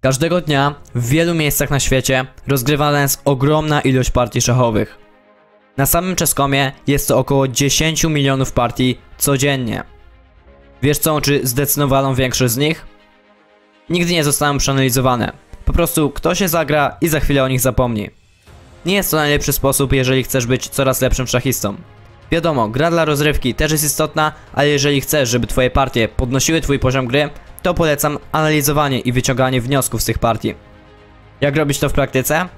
Każdego dnia w wielu miejscach na świecie rozgrywana jest ogromna ilość partii szachowych. Na samym Czeskomie jest to około 10 milionów partii codziennie. Wiesz co czy zdecydowaną większość z nich? Nigdy nie zostaną przeanalizowane. Po prostu ktoś się zagra i za chwilę o nich zapomni. Nie jest to najlepszy sposób, jeżeli chcesz być coraz lepszym szachistą. Wiadomo, gra dla rozrywki też jest istotna, ale jeżeli chcesz, żeby twoje partie podnosiły twój poziom gry, to polecam analizowanie i wyciąganie wniosków z tych partii. Jak robić to w praktyce?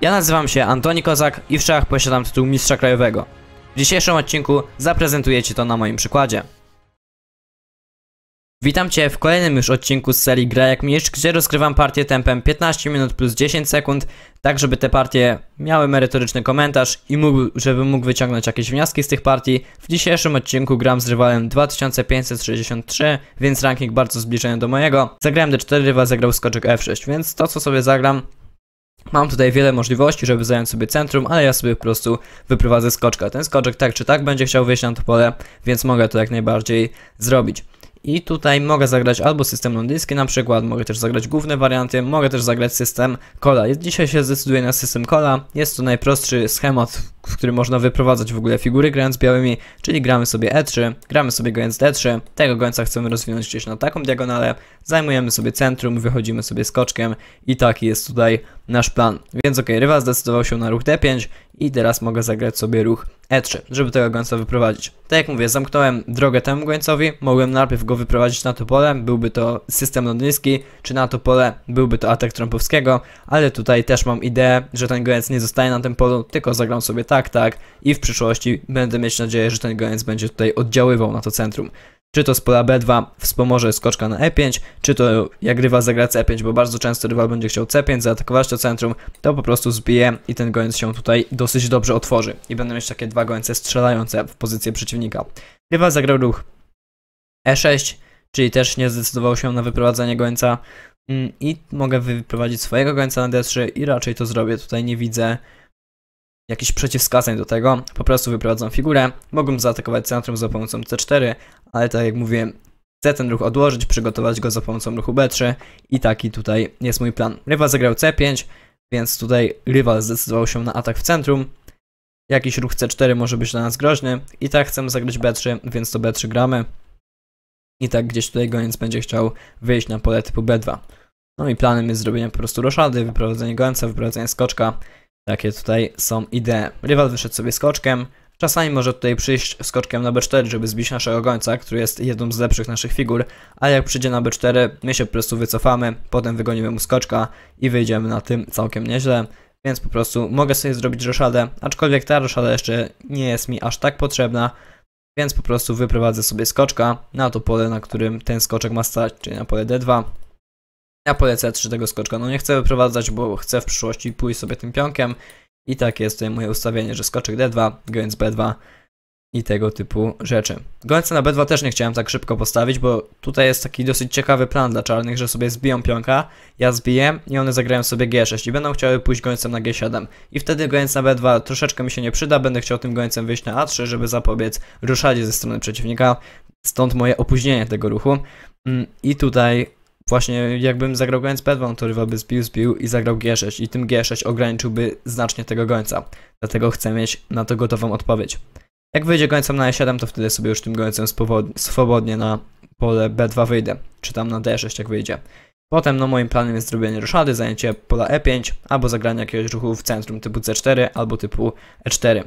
Ja nazywam się Antoni Kozak i w szachach posiadam tytuł mistrza krajowego. W dzisiejszym odcinku zaprezentuję Ci to na moim przykładzie. Witam Cię w kolejnym już odcinku z serii Gra jak Mistrz, gdzie rozkrywam partię tempem 15 minut plus 10 sekund, tak żeby te partie miały merytoryczny komentarz i mógł, żebym mógł wyciągnąć jakieś wnioski z tych partii. W dzisiejszym odcinku gram z rywalem 2563, więc ranking bardzo zbliżony do mojego. Zagrałem D4, rywal zagrał skoczek F6, więc to co sobie zagram... Mam tutaj wiele możliwości, żeby zająć sobie centrum, ale ja sobie po prostu wyprowadzę skoczka. Ten skoczek tak czy tak będzie chciał wyjść na to pole, więc mogę to jak najbardziej zrobić. I tutaj mogę zagrać albo system londyński na przykład, mogę też zagrać główne warianty, mogę też zagrać system kola. Dzisiaj się zdecyduję na system kola, jest to najprostszy schemat, w którym można wyprowadzać w ogóle figury grając białymi, czyli gramy sobie E3, gramy sobie grając D3, tego gońca chcemy rozwinąć gdzieś na taką diagonalę, zajmujemy sobie centrum, wychodzimy sobie skoczkiem i taki jest tutaj nasz plan. Więc ok, rywa zdecydował się na ruch D5 i teraz mogę zagrać sobie ruch E3, żeby tego gońca wyprowadzić. Tak jak mówię, zamknąłem drogę temu gońcowi, mogłem najpierw go wyprowadzić na to pole, byłby to system londyński, czy na to pole byłby to atak Trumpowskiego, ale tutaj też mam ideę, że ten goniec nie zostaje na tym polu, tylko zagram sobie tak, tak i w przyszłości będę mieć nadzieję, że ten goniec będzie tutaj oddziaływał na to centrum. Czy to z pola B2 wspomoże skoczka na E5, czy to jak rywa zagra C5, bo bardzo często rywal będzie chciał C5, zaatakować to centrum, to po prostu zbije i ten goniec się tutaj dosyć dobrze otworzy. I będą mieć takie dwa gońce strzelające w pozycję przeciwnika. Rywa zagrał ruch E6, czyli też nie zdecydował się na wyprowadzenie gońca mm, i mogę wyprowadzić swojego gońca na D3 i raczej to zrobię. Tutaj nie widzę jakichś przeciwwskazań do tego. Po prostu wyprowadzam figurę, mogłem zaatakować centrum za pomocą C4, ale tak jak mówiłem, chcę ten ruch odłożyć, przygotować go za pomocą ruchu B3 i taki tutaj jest mój plan. Rywal zagrał C5, więc tutaj rywal zdecydował się na atak w centrum. Jakiś ruch C4 może być dla nas groźny i tak chcemy zagrać B3, więc to B3 gramy. I tak gdzieś tutaj goniec będzie chciał wyjść na pole typu B2. No i planem jest zrobienie po prostu roszady, wyprowadzenie gońca, wyprowadzenie skoczka. Takie tutaj są idee. Rywal wyszedł sobie skoczkiem, Czasami może tutaj przyjść skoczkiem na B4, żeby zbić naszego gońca, który jest jedną z lepszych naszych figur, a jak przyjdzie na B4, my się po prostu wycofamy, potem wygonimy mu skoczka i wyjdziemy na tym całkiem nieźle. Więc po prostu mogę sobie zrobić roszadę, aczkolwiek ta roszada jeszcze nie jest mi aż tak potrzebna, więc po prostu wyprowadzę sobie skoczka na to pole, na którym ten skoczek ma stać, czyli na pole D2. Na pole C3 tego skoczka no nie chcę wyprowadzać, bo chcę w przyszłości pójść sobie tym pionkiem i tak jest tutaj moje ustawienie, że skoczek D2, gońc B2 i tego typu rzeczy. Gońca na B2 też nie chciałem tak szybko postawić, bo tutaj jest taki dosyć ciekawy plan dla czarnych, że sobie zbiją pionka, ja zbiję i one zagrają sobie G6 i będą chciały pójść gońcem na G7. I wtedy gońc na B2 troszeczkę mi się nie przyda, będę chciał tym gońcem wyjść na A3, żeby zapobiec ruszadzie ze strony przeciwnika, stąd moje opóźnienie tego ruchu. Mm, I tutaj Właśnie jakbym zagrał gońc P2, to rywal by zbił, zbił i zagrał G6 i tym G6 ograniczyłby znacznie tego gońca. Dlatego chcę mieć na to gotową odpowiedź. Jak wyjdzie gońcem na E7, to wtedy sobie już tym gońcem swobodnie na pole B2 wyjdę, czy tam na D6 jak wyjdzie. Potem no moim planem jest zrobienie ruszady, zajęcie pola E5, albo zagranie jakiegoś ruchu w centrum typu C4 albo typu E4.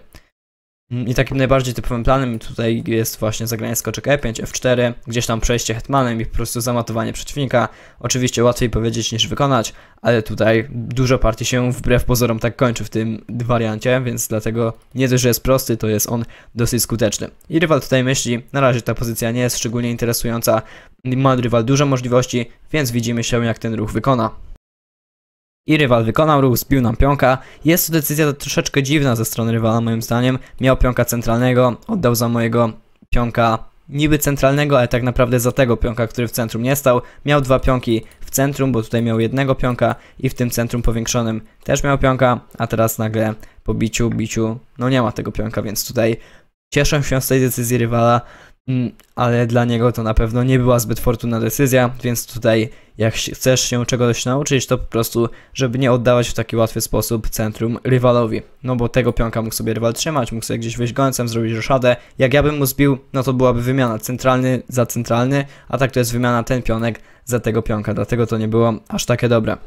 Mm, I takim najbardziej typowym planem tutaj jest właśnie zagranie skoczek E5, F4, gdzieś tam przejście hetmanem i po prostu zamatowanie przeciwnika. Oczywiście łatwiej powiedzieć niż wykonać, ale tutaj dużo partii się wbrew pozorom tak kończy w tym wariancie, więc dlatego nie dość, że jest prosty, to jest on dosyć skuteczny. I rywal tutaj myśli, na razie ta pozycja nie jest szczególnie interesująca, ma rywal dużo możliwości, więc widzimy się jak ten ruch wykona. I rywal wykonał ruch, zbił nam pionka. Jest to decyzja troszeczkę dziwna ze strony rywala moim zdaniem. Miał pionka centralnego, oddał za mojego pionka niby centralnego, ale tak naprawdę za tego pionka, który w centrum nie stał. Miał dwa pionki w centrum, bo tutaj miał jednego pionka i w tym centrum powiększonym też miał pionka, a teraz nagle po biciu, biciu, no nie ma tego pionka, więc tutaj cieszę się z tej decyzji rywala. Mm, ale dla niego to na pewno nie była zbyt fortunna decyzja, więc tutaj jak chcesz się czegoś nauczyć, to po prostu, żeby nie oddawać w taki łatwy sposób centrum rywalowi. No bo tego pionka mógł sobie rywal trzymać, mógł sobie gdzieś wyjść gońcem, zrobić roszadę. Jak ja bym mu zbił, no to byłaby wymiana centralny za centralny, a tak to jest wymiana ten pionek za tego pionka, dlatego to nie było aż takie dobre.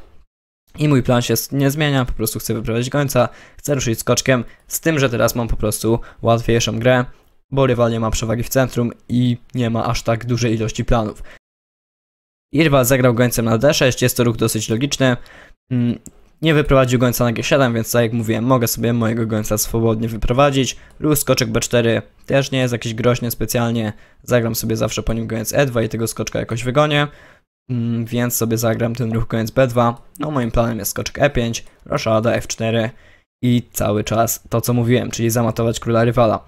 I mój plan się nie zmienia, po prostu chcę wyprowadzić końca, chcę ruszyć skoczkiem, z tym, że teraz mam po prostu łatwiejszą grę, bo rywal nie ma przewagi w centrum i nie ma aż tak dużej ilości planów. Irwa zagrał gońcem na D6, jest to ruch dosyć logiczny. Mm, nie wyprowadził gońca na G7, więc tak jak mówiłem, mogę sobie mojego gońca swobodnie wyprowadzić. Ruch skoczek B4 też nie jest jakiś groźny specjalnie. Zagram sobie zawsze po nim gońc E2 i tego skoczka jakoś wygonię. Mm, więc sobie zagram ten ruch gońc B2. No moim planem jest skoczek E5, roszada F4 i cały czas to co mówiłem, czyli zamatować króla rywala.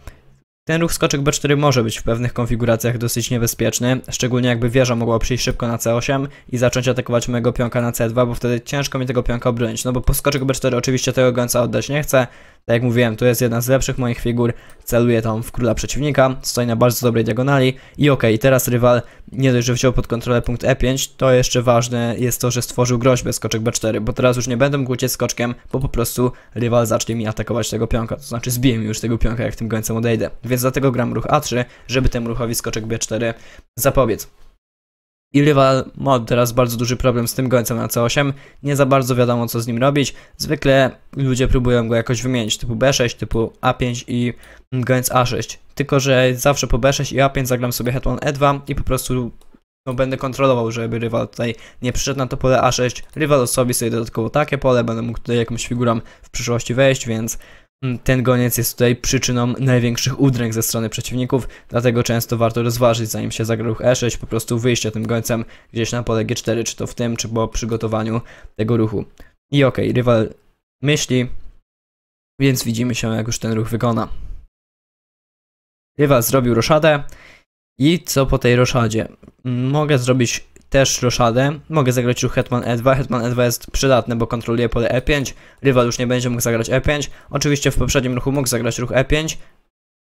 Ten ruch skoczek B4 może być w pewnych konfiguracjach dosyć niebezpieczny, szczególnie jakby wieża mogła przyjść szybko na C8 i zacząć atakować mojego pionka na C2, bo wtedy ciężko mi tego pionka obronić, no bo skoczek B4 oczywiście tego gońca oddać nie chce, tak jak mówiłem, to jest jedna z lepszych moich figur, Celuję tam w króla przeciwnika, stoi na bardzo dobrej diagonali i okej, okay, teraz rywal nie dość, że wziął pod kontrolę punkt E5, to jeszcze ważne jest to, że stworzył groźbę skoczek B4, bo teraz już nie będę mógł uciec skoczkiem, bo po prostu rywal zacznie mi atakować tego pionka, to znaczy zbije mi już tego pionka, jak tym końcem odejdę. Więc dlatego gram ruch A3, żeby temu ruchowi skoczek B4 zapobiec. I rywal ma teraz bardzo duży problem z tym gońcem na C8, nie za bardzo wiadomo co z nim robić, zwykle ludzie próbują go jakoś wymienić, typu B6, typu A5 i gońc A6, tylko że zawsze po B6 i A5 zagram sobie hetman E2 i po prostu no, będę kontrolował, żeby rywal tutaj nie przyszedł na to pole A6, rywal osobi sobie dodatkowo takie pole, będę mógł tutaj jakąś figurą w przyszłości wejść, więc Mm, ten goniec jest tutaj przyczyną największych udręk ze strony przeciwników, dlatego często warto rozważyć zanim się zagra ruch E6, po prostu wyjście tym gońcem gdzieś na pole G4, czy to w tym, czy po przygotowaniu tego ruchu. I okej, okay, rywal myśli, więc widzimy się jak już ten ruch wykona. Rywal zrobił roszadę i co po tej roszadzie? Mogę zrobić też roszadę. Mogę zagrać ruch Hetman E2. Hetman E2 jest przydatny, bo kontroluje pole E5. Rywal już nie będzie mógł zagrać E5. Oczywiście w poprzednim ruchu mógł zagrać ruch E5.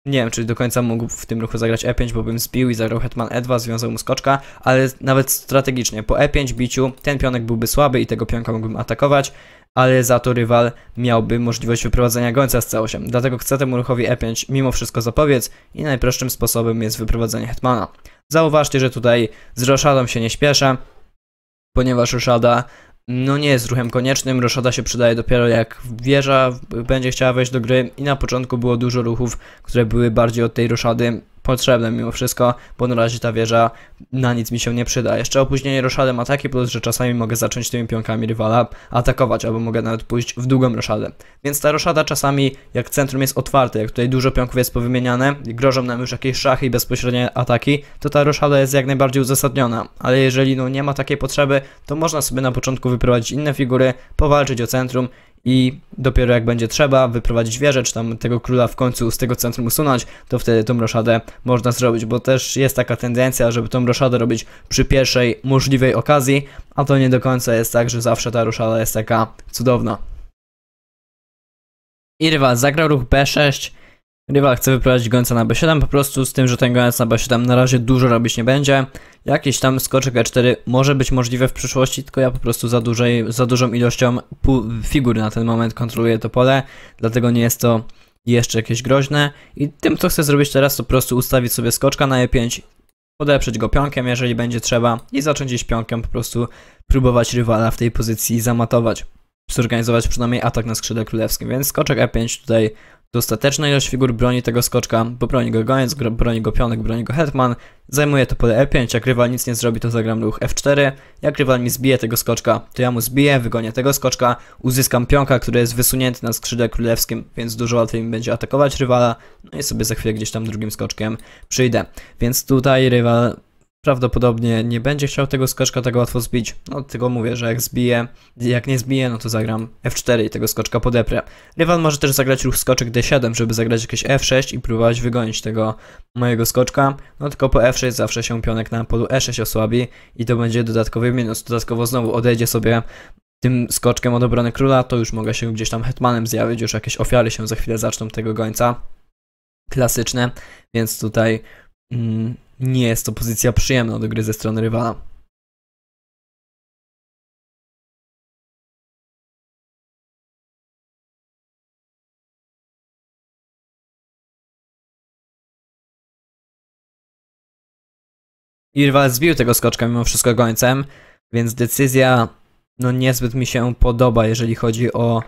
Nie wiem, czy do końca mógł w tym ruchu zagrać E5, bo bym zbił i zagrał Hetman E2, związał mu skoczka, ale nawet strategicznie po E5 biciu ten pionek byłby słaby i tego pionka mógłbym atakować ale za to rywal miałby możliwość wyprowadzenia gońca z C8. Dlatego chcę temu ruchowi E5 mimo wszystko zapowiedz i najprostszym sposobem jest wyprowadzenie hetmana. Zauważcie, że tutaj z Roszadą się nie śpieszę, ponieważ Roszada no nie jest ruchem koniecznym, Roszada się przydaje dopiero jak wieża będzie chciała wejść do gry i na początku było dużo ruchów, które były bardziej od tej Roszady potrzebne mimo wszystko, bo na razie ta wieża na nic mi się nie przyda. Jeszcze opóźnienie ma ataki, plus że czasami mogę zacząć tymi pionkami rywala atakować, albo mogę nawet pójść w długą roszadę. Więc ta roszada czasami, jak centrum jest otwarte, jak tutaj dużo pionków jest powymieniane, grożą nam już jakieś szachy i bezpośrednie ataki, to ta roszada jest jak najbardziej uzasadniona. Ale jeżeli no nie ma takiej potrzeby, to można sobie na początku wyprowadzić inne figury, powalczyć o centrum i dopiero jak będzie trzeba wyprowadzić wieżę, czy tam tego króla w końcu z tego centrum usunąć, to wtedy tą roszadę można zrobić, bo też jest taka tendencja, żeby tą roszadę robić przy pierwszej możliwej okazji, a to nie do końca jest tak, że zawsze ta roszada jest taka cudowna. Irwa zagrał ruch B6, Rywal chce wyprowadzić gońca na b7, po prostu z tym, że ten goniec na b7 na razie dużo robić nie będzie. Jakiś tam skoczek e4 może być możliwe w przyszłości, tylko ja po prostu za, dużej, za dużą ilością figur na ten moment kontroluję to pole, dlatego nie jest to jeszcze jakieś groźne. I tym, co chcę zrobić teraz, to po prostu ustawić sobie skoczka na e5, podeprzeć go pionkiem, jeżeli będzie trzeba, i zacząć iść pionkiem, po prostu próbować rywala w tej pozycji zamatować zorganizować przynajmniej atak na skrzydle królewskim, więc skoczek e5 tutaj Dostateczna ilość figur broni tego skoczka, bo broni go gońc, broni go pionek, broni go hetman. Zajmuje to pole e5, jak rywal nic nie zrobi, to zagram ruch f4. Jak rywal mi zbije tego skoczka, to ja mu zbiję, wygonię tego skoczka, uzyskam pionka, który jest wysunięty na skrzydle królewskim, więc dużo łatwiej mi będzie atakować rywala. No i sobie za chwilę gdzieś tam drugim skoczkiem przyjdę. Więc tutaj rywal prawdopodobnie nie będzie chciał tego skoczka tak łatwo zbić. No tylko mówię, że jak zbije, jak nie zbije, no to zagram f4 i tego skoczka podeprę. Lewan może też zagrać ruch skoczek d7, żeby zagrać jakieś f6 i próbować wygonić tego mojego skoczka. No tylko po f6 zawsze się pionek na polu e6 osłabi i to będzie dodatkowy minus. Dodatkowo znowu odejdzie sobie tym skoczkiem od obrony króla, to już mogę się gdzieś tam hetmanem zjawić, już jakieś ofiary się za chwilę zaczną tego gońca. Klasyczne, więc tutaj... Mm, nie jest to pozycja przyjemna do gry ze strony rywala. I zbił tego skoczka mimo wszystko gońcem, więc decyzja no niezbyt mi się podoba, jeżeli chodzi o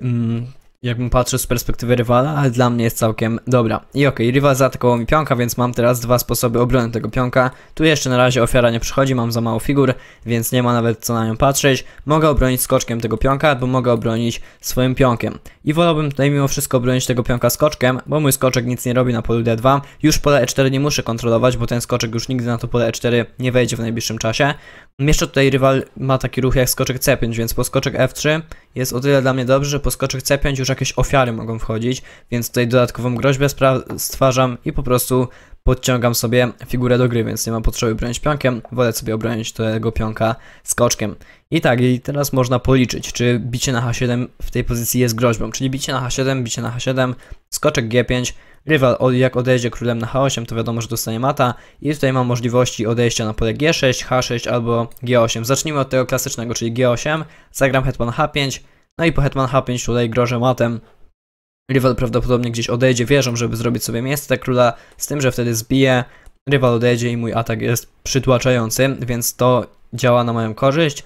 mm, jakbym patrzył z perspektywy rywala, ale dla mnie jest całkiem dobra. I okej, okay, rywal zaatakował mi pionka, więc mam teraz dwa sposoby obrony tego pionka. Tu jeszcze na razie ofiara nie przychodzi, mam za mało figur, więc nie ma nawet co na nią patrzeć. Mogę obronić skoczkiem tego pionka, albo mogę obronić swoim pionkiem. I wolałbym tutaj mimo wszystko obronić tego pionka skoczkiem, bo mój skoczek nic nie robi na polu D2. Już pole E4 nie muszę kontrolować, bo ten skoczek już nigdy na to pole E4 nie wejdzie w najbliższym czasie. Jeszcze tutaj rywal ma taki ruch jak skoczek C5, więc po skoczek F3 jest o tyle dla mnie dobrze, że po skoczek C5 już jakieś ofiary mogą wchodzić, więc tutaj dodatkową groźbę stwarzam i po prostu podciągam sobie figurę do gry, więc nie mam potrzeby bronić pionkiem, wolę sobie obronić tego pionka skoczkiem. I tak, i teraz można policzyć, czy bicie na H7 w tej pozycji jest groźbą, czyli bicie na H7, bicie na H7, skoczek G5, Rywal jak odejdzie królem na H8 to wiadomo, że dostanie mata i tutaj mam możliwości odejścia na pole G6, H6 albo G8. Zacznijmy od tego klasycznego, czyli G8, zagram hetman H5, no i po hetman H5 tutaj grożę matem. Rywal prawdopodobnie gdzieś odejdzie wieżą, żeby zrobić sobie miejsce króla, z tym, że wtedy zbije, rywal odejdzie i mój atak jest przytłaczający, więc to działa na moją korzyść.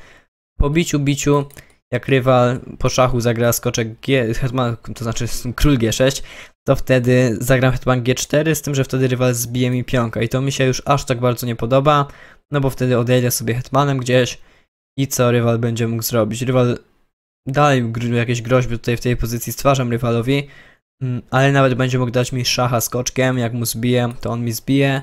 Po biciu, biciu jak rywal po szachu zagra skoczek G, hetman, to znaczy król G6, to wtedy zagram hetman G4, z tym, że wtedy rywal zbije mi pionka i to mi się już aż tak bardzo nie podoba, no bo wtedy odejdę sobie hetmanem gdzieś i co rywal będzie mógł zrobić? Rywal dalej jakieś groźby tutaj w tej pozycji stwarzam rywalowi, mm, ale nawet będzie mógł dać mi szacha skoczkiem, jak mu zbije, to on mi zbije,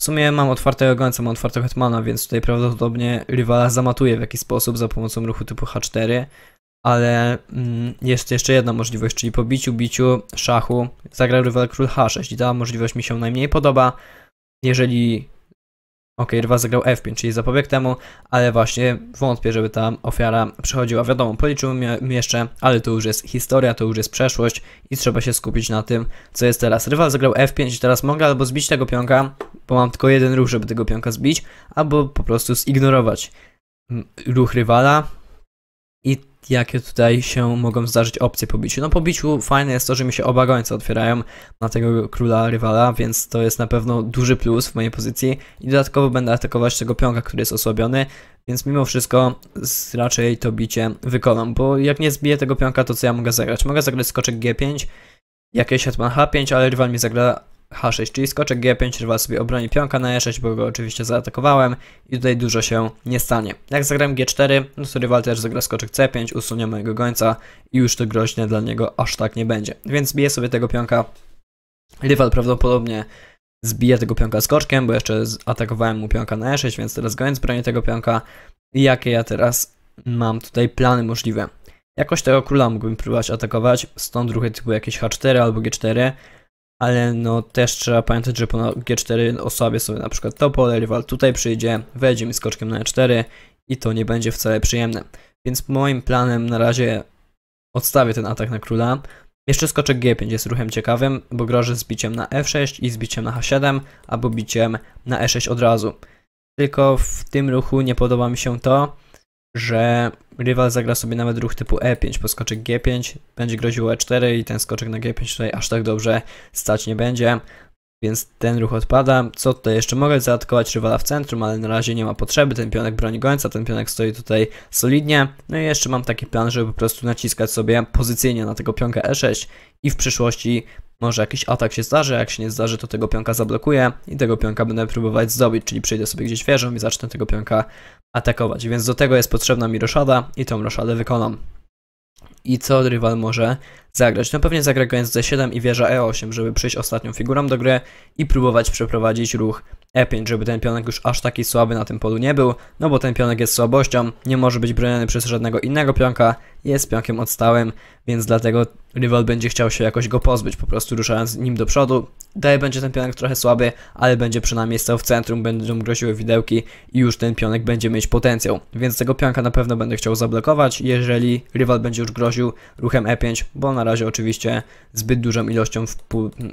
w sumie mam otwartego gońca, mam otwartego hetmana, więc tutaj prawdopodobnie rywala zamatuje w jakiś sposób za pomocą ruchu typu H4, ale mm, jest jeszcze jedna możliwość, czyli po biciu, biciu, szachu zagra rywal król H6 i ta możliwość mi się najmniej podoba. Jeżeli Ok, rwa zagrał F5, czyli zapobiegł temu, ale właśnie wątpię, żeby ta ofiara przechodziła. Wiadomo, policzył mnie jeszcze, ale to już jest historia, to już jest przeszłość i trzeba się skupić na tym, co jest teraz. Rywal zagrał F5 i teraz mogę albo zbić tego pionka, bo mam tylko jeden ruch, żeby tego pionka zbić, albo po prostu zignorować mm, ruch rywala, i jakie tutaj się mogą zdarzyć opcje po biciu. No po biciu fajne jest to, że mi się oba gońce otwierają na tego króla rywala, więc to jest na pewno duży plus w mojej pozycji i dodatkowo będę atakować tego pionka, który jest osłabiony, więc mimo wszystko raczej to bicie wykonam, bo jak nie zbiję tego pionka, to co ja mogę zagrać? Mogę zagrać skoczek G5, jakieś hetman H5, ale rywal mi zagra H6, czyli skoczek G5, rywal sobie obroni pionka na E6, bo go oczywiście zaatakowałem i tutaj dużo się nie stanie. Jak zagram G4, no to rywal też zagra skoczek C5, usunie mojego gońca i już to groźne dla niego aż tak nie będzie. Więc zbiję sobie tego pionka. Rywal prawdopodobnie zbije tego pionka skoczkiem, bo jeszcze atakowałem mu pionka na E6, więc teraz gońc broni tego pionka. I jakie ja teraz mam tutaj plany możliwe? Jakoś tego króla mógłbym próbować atakować, stąd ruchy typu jakieś H4 albo G4, ale no też trzeba pamiętać, że po G4 osłabię sobie na przykład to pole, rywal tutaj przyjdzie, wejdzie mi skoczkiem na E4 i to nie będzie wcale przyjemne. Więc moim planem na razie odstawię ten atak na króla. Jeszcze skoczek G5 jest ruchem ciekawym, bo groży z biciem na F6 i z biciem na H7, albo biciem na E6 od razu. Tylko w tym ruchu nie podoba mi się to, że rywal zagra sobie nawet ruch typu E5, skoczek G5, będzie groził E4 i ten skoczek na G5 tutaj aż tak dobrze stać nie będzie, więc ten ruch odpada. Co tutaj jeszcze? Mogę zaatakować rywala w centrum, ale na razie nie ma potrzeby, ten pionek broni gońca, ten pionek stoi tutaj solidnie. No i jeszcze mam taki plan, żeby po prostu naciskać sobie pozycyjnie na tego pionka E6 i w przyszłości może jakiś atak się zdarzy, jak się nie zdarzy, to tego pionka zablokuję i tego pionka będę próbować zdobyć, czyli przejdę sobie gdzieś wieżą i zacznę tego pionka atakować, więc do tego jest potrzebna mi roszada i tą roszadę wykonam. I co rywal może zagrać? No pewnie zagra gając d7 i wieża e8, żeby przyjść ostatnią figurą do gry i próbować przeprowadzić ruch e5, żeby ten pionek już aż taki słaby na tym polu nie był, no bo ten pionek jest słabością, nie może być broniony przez żadnego innego pionka, jest pionkiem odstałym, więc dlatego rywal będzie chciał się jakoś go pozbyć, po prostu ruszając nim do przodu. Daje będzie ten pionek trochę słaby, ale będzie przynajmniej stał w centrum, będą groziły widełki i już ten pionek będzie mieć potencjał. Więc tego pionka na pewno będę chciał zablokować, jeżeli rywal będzie już groził ruchem E5, bo na razie oczywiście zbyt dużą ilością,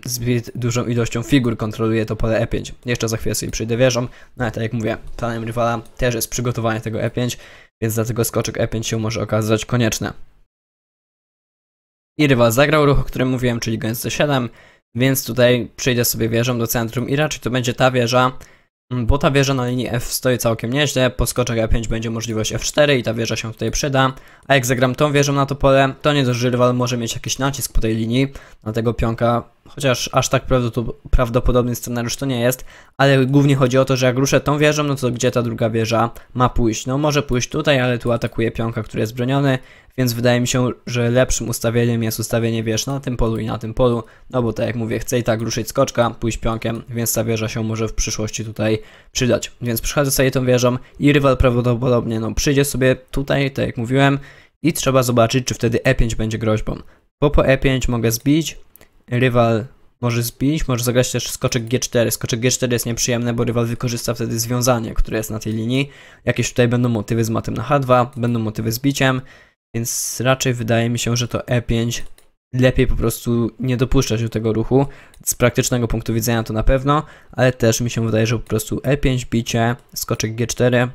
zbyt dużą ilością figur kontroluje to pole E5. Jeszcze za chwilę sobie przyjdę wieżą, no ale tak jak mówię, planem rywala też jest przygotowanie tego E5, więc dlatego skoczek E5 się może okazać konieczny. I rywal zagrał ruch, o którym mówiłem, czyli goń C7, więc tutaj przyjdzie sobie wieżą do centrum i raczej to będzie ta wieża, bo ta wieża na linii F stoi całkiem nieźle, po skoczek E5 będzie możliwość F4 i ta wieża się tutaj przyda, a jak zagram tą wieżą na to pole, to nie dość, że rywal może mieć jakiś nacisk po tej linii, dlatego pionka chociaż aż tak prawdopodobny scenariusz to nie jest, ale głównie chodzi o to, że jak ruszę tą wieżą, no to gdzie ta druga wieża ma pójść? No może pójść tutaj, ale tu atakuje pionka, który jest broniony, więc wydaje mi się, że lepszym ustawieniem jest ustawienie wież na tym polu i na tym polu, no bo tak jak mówię, chcę i tak ruszyć skoczka, pójść pionkiem, więc ta wieża się może w przyszłości tutaj przydać. Więc przychodzę sobie tą wieżą i rywal prawdopodobnie no przyjdzie sobie tutaj, tak jak mówiłem, i trzeba zobaczyć, czy wtedy E5 będzie groźbą. Bo po E5 mogę zbić, rywal może zbić, może zagrać też skoczek G4. Skoczek G4 jest nieprzyjemny, bo rywal wykorzysta wtedy związanie, które jest na tej linii. Jakieś tutaj będą motywy z matem na H2, będą motywy z biciem, więc raczej wydaje mi się, że to E5 lepiej po prostu nie dopuszczać do tego ruchu. Z praktycznego punktu widzenia to na pewno, ale też mi się wydaje, że po prostu E5 bicie, skoczek G4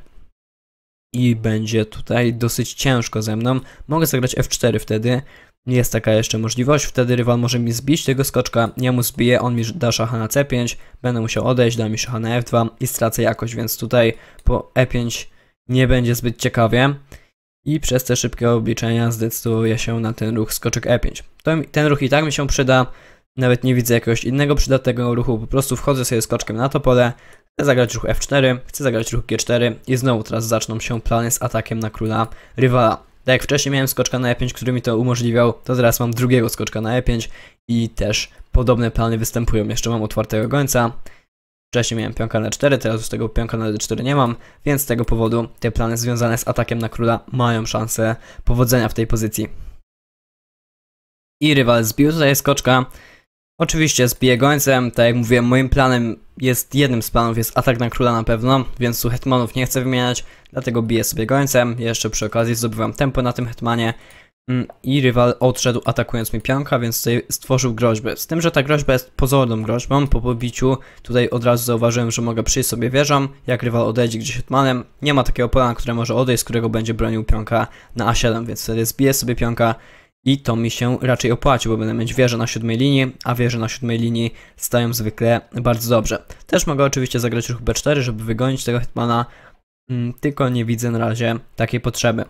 i będzie tutaj dosyć ciężko ze mną. Mogę zagrać F4 wtedy, nie jest taka jeszcze możliwość, wtedy rywal może mi zbić tego skoczka, ja mu zbiję, on mi da szacha na c5, będę musiał odejść, da mi szacha na f2 i stracę jakość, więc tutaj po e5 nie będzie zbyt ciekawie i przez te szybkie obliczenia zdecyduję się na ten ruch skoczek e5. Ten, ten ruch i tak mi się przyda, nawet nie widzę jakiegoś innego przydatnego ruchu, po prostu wchodzę sobie skoczkiem na to pole, chcę zagrać ruch f4, chcę zagrać ruch g4 i znowu teraz zaczną się plany z atakiem na króla rywala. Tak jak wcześniej miałem skoczka na E5, który mi to umożliwiał, to teraz mam drugiego skoczka na E5 i też podobne plany występują. Jeszcze mam otwartego gońca. Wcześniej miałem pionka na 4, teraz już tego pionka na D4 nie mam, więc z tego powodu te plany związane z atakiem na króla mają szansę powodzenia w tej pozycji. I rywal zbił tutaj skoczka, Oczywiście z biegońcem, tak jak mówiłem, moim planem jest, jednym z planów jest atak na króla na pewno, więc tu hetmanów nie chcę wymieniać, dlatego biję sobie gońcem. jeszcze przy okazji zdobywam tempo na tym hetmanie mm, i rywal odszedł atakując mi pionka, więc tutaj stworzył groźbę. Z tym, że ta groźba jest pozorną groźbą, po pobiciu tutaj od razu zauważyłem, że mogę przyjść sobie wieżą, jak rywal odejdzie gdzieś hetmanem, nie ma takiego pola, na które może odejść, z którego będzie bronił pionka na a7, więc wtedy zbiję sobie pionka, i to mi się raczej opłaci, bo będę mieć wieżę na siódmej linii, a wieże na siódmej linii stają zwykle bardzo dobrze. Też mogę oczywiście zagrać ruch b4, żeby wygonić tego hitmana, mm, tylko nie widzę na razie takiej potrzeby.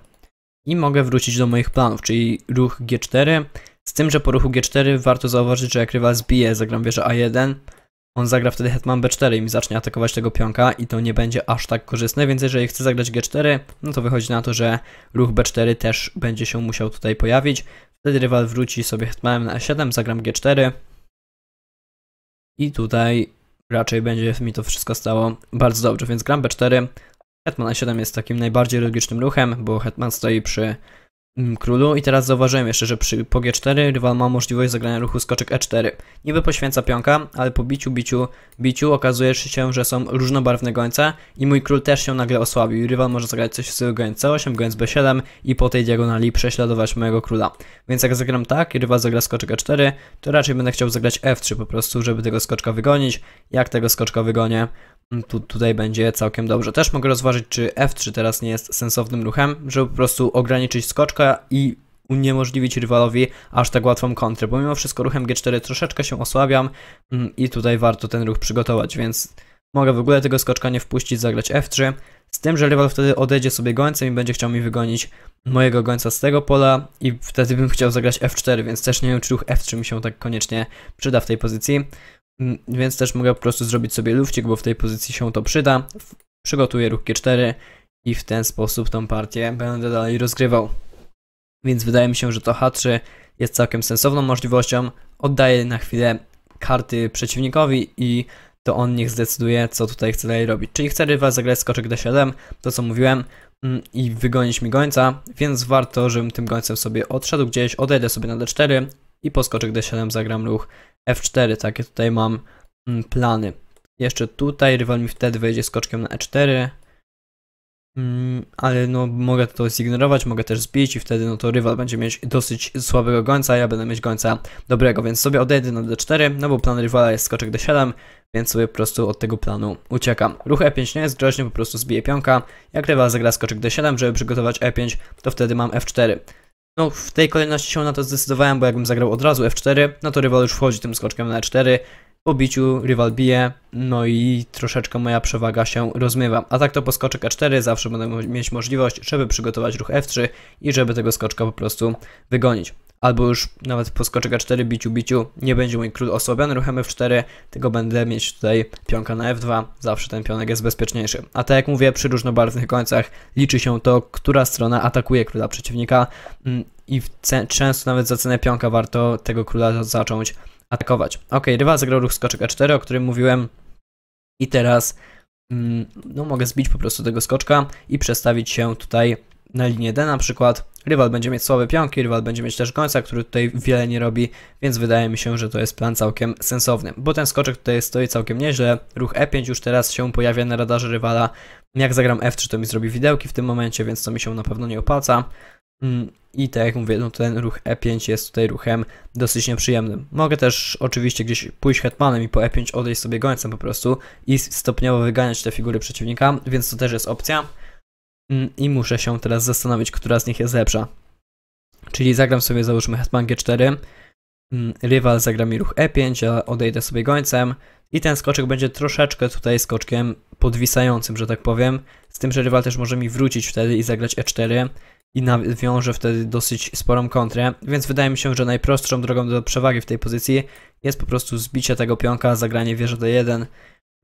I mogę wrócić do moich planów, czyli ruch g4, z tym, że po ruchu g4 warto zauważyć, że jak rywal zbije, zagram wieżę a1, on zagra wtedy hetman b4 i mi zacznie atakować tego pionka i to nie będzie aż tak korzystne, więc jeżeli chce zagrać g4, no to wychodzi na to, że ruch b4 też będzie się musiał tutaj pojawić. Wtedy rywal wróci sobie hetmanem na e7, zagram g4 i tutaj raczej będzie mi to wszystko stało bardzo dobrze, więc gram b4. Hetman e7 jest takim najbardziej logicznym ruchem, bo hetman stoi przy Mm, królu i teraz zauważyłem jeszcze, że przy po G4 rywal ma możliwość zagrania ruchu skoczek E4. Niby poświęca pionka, ale po biciu, biciu, biciu okazuje się, że są różnobarwne gońce i mój król też się nagle osłabił. Rywal może zagrać coś w stylu goń C8, goń B7 i po tej diagonali prześladować mojego króla. Więc jak zagram tak i rywal zagra skoczek E4, to raczej będę chciał zagrać F3 po prostu, żeby tego skoczka wygonić. Jak tego skoczka wygonię, tu, tutaj będzie całkiem dobrze. Też mogę rozważyć, czy F3 teraz nie jest sensownym ruchem, żeby po prostu ograniczyć skoczka i uniemożliwić rywalowi aż tak łatwą kontrę, bo mimo wszystko ruchem G4 troszeczkę się osłabiam mm, i tutaj warto ten ruch przygotować, więc mogę w ogóle tego skoczka nie wpuścić, zagrać F3, z tym, że rywal wtedy odejdzie sobie gońcem i będzie chciał mi wygonić mojego gońca z tego pola i wtedy bym chciał zagrać F4, więc też nie wiem, czy ruch F3 mi się tak koniecznie przyda w tej pozycji. Mm, więc też mogę po prostu zrobić sobie lufcik, bo w tej pozycji się to przyda. Przygotuję ruch G4 i w ten sposób tą partię będę dalej rozgrywał. Więc wydaje mi się, że to H3 jest całkiem sensowną możliwością. Oddaję na chwilę karty przeciwnikowi i to on niech zdecyduje, co tutaj chce dalej robić. Czyli chce rywa zagrać skoczek D7, to co mówiłem, mm, i wygonić mi gońca, więc warto, żebym tym gońcem sobie odszedł gdzieś, odejdę sobie na D4 i po skoczek D7 zagram ruch F4, takie tutaj mam mm, plany. Jeszcze tutaj rywal mi wtedy wejdzie skoczkiem na E4, mm, ale no mogę to zignorować, mogę też zbić i wtedy no to rywal będzie mieć dosyć słabego gońca, ja będę mieć gońca dobrego, więc sobie odejdę na d4, no bo plan rywala jest skoczek d7, więc sobie po prostu od tego planu uciekam. Ruch e5 nie jest groźny, po prostu zbiję pionka, jak rywal zagra skoczek d7, żeby przygotować e5, to wtedy mam f4. No, w tej kolejności się na to zdecydowałem, bo jakbym zagrał od razu F4, no to rywal już wchodzi tym skoczkiem na E4. Po biciu rywal bije, no i troszeczkę moja przewaga się rozmywa. A tak to po skoczek E4 zawsze będę mieć możliwość, żeby przygotować ruch F3 i żeby tego skoczka po prostu wygonić albo już nawet po skoczek 4 biciu biciu nie będzie mój król osłabiony ruchem F4, tylko będę mieć tutaj pionka na F2, zawsze ten pionek jest bezpieczniejszy. A tak jak mówię, przy różnobarwnych końcach liczy się to, która strona atakuje króla przeciwnika mm, i często nawet za cenę pionka warto tego króla zacząć atakować. Ok, rywa zagrał ruch skoczek A4, o którym mówiłem i teraz mm, no, mogę zbić po prostu tego skoczka i przestawić się tutaj na linię D na przykład Rywal będzie mieć słabe pionki, rywal będzie mieć też końca, który tutaj wiele nie robi, więc wydaje mi się, że to jest plan całkiem sensowny, bo ten skoczek tutaj stoi całkiem nieźle, ruch E5 już teraz się pojawia na radarze rywala, jak zagram F3 to mi zrobi widełki w tym momencie, więc to mi się na pewno nie opaca. Mm, I tak jak mówię, no ten ruch E5 jest tutaj ruchem dosyć nieprzyjemnym. Mogę też oczywiście gdzieś pójść hetmanem i po E5 odejść sobie gońcem po prostu i stopniowo wyganiać te figury przeciwnika, więc to też jest opcja. Mm, i muszę się teraz zastanowić, która z nich jest lepsza. Czyli zagram sobie załóżmy hetman g4, mm, rywal zagra mi ruch e5, ja odejdę sobie gońcem i ten skoczek będzie troszeczkę tutaj skoczkiem podwisającym, że tak powiem, z tym, że rywal też może mi wrócić wtedy i zagrać e4 i nawiąże wtedy dosyć sporą kontrę, więc wydaje mi się, że najprostszą drogą do przewagi w tej pozycji jest po prostu zbicie tego pionka, zagranie wieży d1,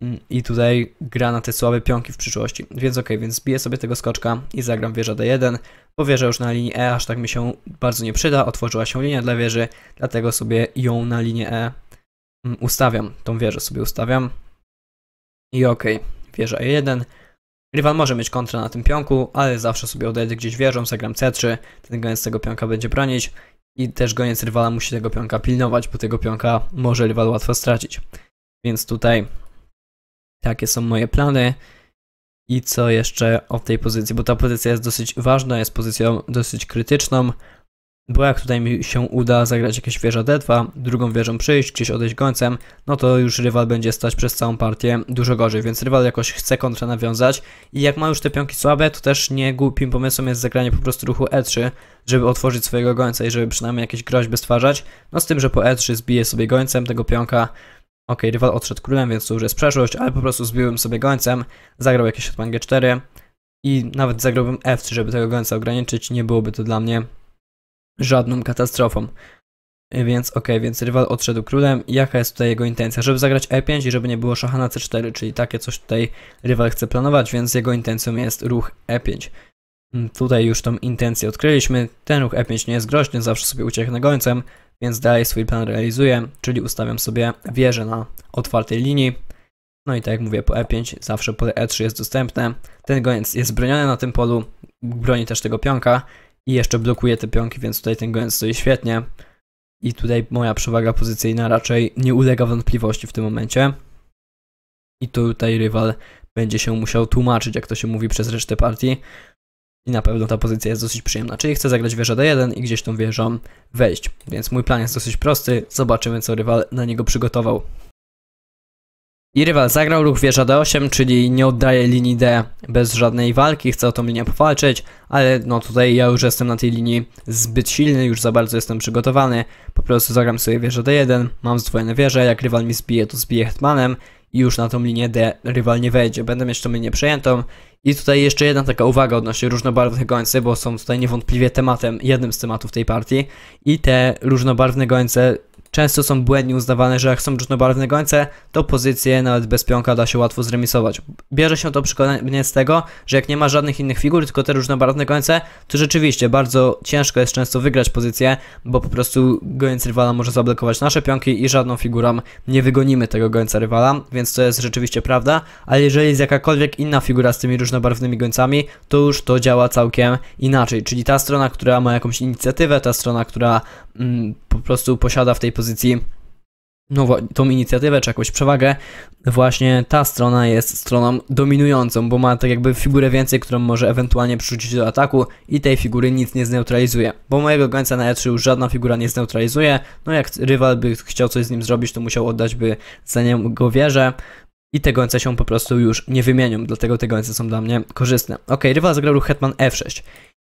Mm, i tutaj gra na te słabe pionki w przyszłości. Więc ok, więc biję sobie tego skoczka i zagram wieża D1, bo wieża już na linii E aż tak mi się bardzo nie przyda, otworzyła się linia dla wieży, dlatego sobie ją na linię E mm, ustawiam, tą wieżę sobie ustawiam. I ok, wieża E1. Rywal może mieć kontrę na tym pionku, ale zawsze sobie odejdę gdzieś wieżą, zagram C3, ten goniec tego pionka będzie bronić i też goniec rywala musi tego pionka pilnować, bo tego pionka może rywal łatwo stracić. Więc tutaj jakie są moje plany i co jeszcze o tej pozycji, bo ta pozycja jest dosyć ważna, jest pozycją dosyć krytyczną, bo jak tutaj mi się uda zagrać jakieś wieża D2, drugą wieżą przyjść, gdzieś odejść gońcem, no to już rywal będzie stać przez całą partię dużo gorzej, więc rywal jakoś chce kontra nawiązać i jak ma już te pionki słabe, to też nie głupim pomysłem jest zagranie po prostu ruchu E3, żeby otworzyć swojego gońca i żeby przynajmniej jakieś groźby stwarzać, no z tym, że po E3 zbije sobie gońcem tego pionka, Ok, rywal odszedł królem, więc to już jest przeszłość, ale po prostu zbiłem sobie gońcem, zagrał jakieś hetman g4 i nawet zagrałbym f3, żeby tego gońca ograniczyć, nie byłoby to dla mnie żadną katastrofą. E, więc ok, więc rywal odszedł królem jaka jest tutaj jego intencja? Żeby zagrać e5 i żeby nie było szacha na c4, czyli takie coś tutaj rywal chce planować, więc jego intencją jest ruch e5. Mm, tutaj już tą intencję odkryliśmy, ten ruch e5 nie jest groźny, zawsze sobie na gońcem, więc dalej swój plan realizuję, czyli ustawiam sobie wieżę na otwartej linii. No i tak jak mówię, po E5 zawsze pole E3 jest dostępne. Ten goniec jest broniony na tym polu, broni też tego pionka i jeszcze blokuje te pionki, więc tutaj ten goniec stoi świetnie. I tutaj moja przewaga pozycyjna raczej nie ulega wątpliwości w tym momencie. I tutaj rywal będzie się musiał tłumaczyć, jak to się mówi przez resztę partii, i na pewno ta pozycja jest dosyć przyjemna. Czyli chcę zagrać wieżę D1 i gdzieś tą wieżą wejść. Więc mój plan jest dosyć prosty, zobaczymy co rywal na niego przygotował. I rywal zagrał ruch wieża D8, czyli nie oddaje linii D bez żadnej walki, chce o tą linię powalczyć, ale no tutaj ja już jestem na tej linii zbyt silny, już za bardzo jestem przygotowany, po prostu zagram sobie wieżę D1, mam zdwojone wieże, jak rywal mi zbije to zbije hetmanem i już na tą linię D rywal nie wejdzie, będę mieć tą linię przejętą i tutaj jeszcze jedna taka uwaga odnośnie różnobarwnych gońce, bo są tutaj niewątpliwie tematem, jednym z tematów tej partii. I te różnobarwne gońce Często są błędnie uznawane, że jak są różnobarwne gońce, to pozycje nawet bez pionka da się łatwo zremisować. Bierze się to przekonanie z tego, że jak nie ma żadnych innych figur, tylko te różnobarwne gońce, to rzeczywiście bardzo ciężko jest często wygrać pozycję, bo po prostu gońc rywala może zablokować nasze pionki i żadną figurą nie wygonimy tego gońca rywala, więc to jest rzeczywiście prawda, ale jeżeli jest jakakolwiek inna figura z tymi różnobarwnymi gońcami, to już to działa całkiem inaczej, czyli ta strona, która ma jakąś inicjatywę, ta strona, która mm, po prostu posiada w tej pozycji dyspozycji no, tą inicjatywę czy jakąś przewagę, właśnie ta strona jest stroną dominującą, bo ma tak jakby figurę więcej, którą może ewentualnie przyrzucić do ataku i tej figury nic nie zneutralizuje. Bo mojego gońca na E3 już żadna figura nie zneutralizuje, no jak rywal by chciał coś z nim zrobić, to musiał oddać by za niego wieżę, i te gońce się po prostu już nie wymienią, dlatego te gońce są dla mnie korzystne. Ok, rywal zagrał ruch Hetman F6. E